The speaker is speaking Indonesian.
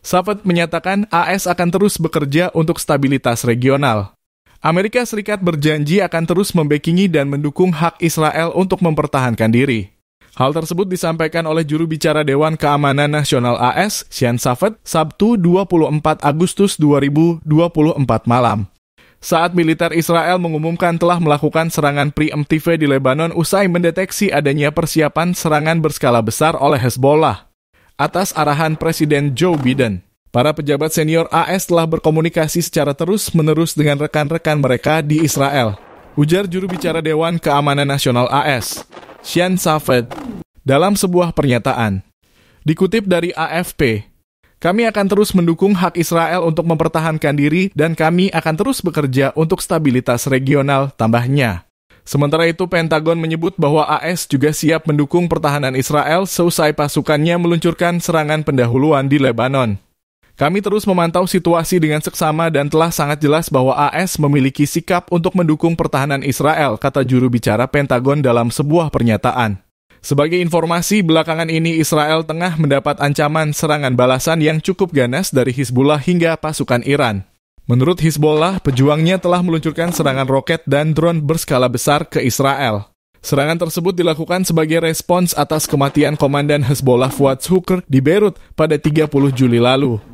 Safet menyatakan AS akan terus bekerja untuk stabilitas regional. Amerika Serikat berjanji akan terus membekingi dan mendukung hak Israel untuk mempertahankan diri. Hal tersebut disampaikan oleh juru bicara Dewan Keamanan Nasional AS, Sian Safet, Sabtu 24 Agustus 2024 malam. Saat militer Israel mengumumkan telah melakukan serangan preemptive di Lebanon usai mendeteksi adanya persiapan serangan berskala besar oleh Hezbollah atas arahan Presiden Joe Biden. Para pejabat senior AS telah berkomunikasi secara terus-menerus dengan rekan-rekan mereka di Israel. Ujar juru bicara Dewan Keamanan Nasional AS, Shian Safed, dalam sebuah pernyataan. Dikutip dari AFP, kami akan terus mendukung hak Israel untuk mempertahankan diri dan kami akan terus bekerja untuk stabilitas regional tambahnya. Sementara itu, Pentagon menyebut bahwa AS juga siap mendukung pertahanan Israel seusai pasukannya meluncurkan serangan pendahuluan di Lebanon. Kami terus memantau situasi dengan seksama dan telah sangat jelas bahwa AS memiliki sikap untuk mendukung pertahanan Israel, kata juru bicara Pentagon dalam sebuah pernyataan. Sebagai informasi, belakangan ini Israel tengah mendapat ancaman serangan balasan yang cukup ganas dari Hizbullah hingga pasukan Iran. Menurut Hizbullah, pejuangnya telah meluncurkan serangan roket dan drone berskala besar ke Israel. Serangan tersebut dilakukan sebagai respons atas kematian Komandan Hezbollah Fuad Hooker di Beirut pada 30 Juli lalu.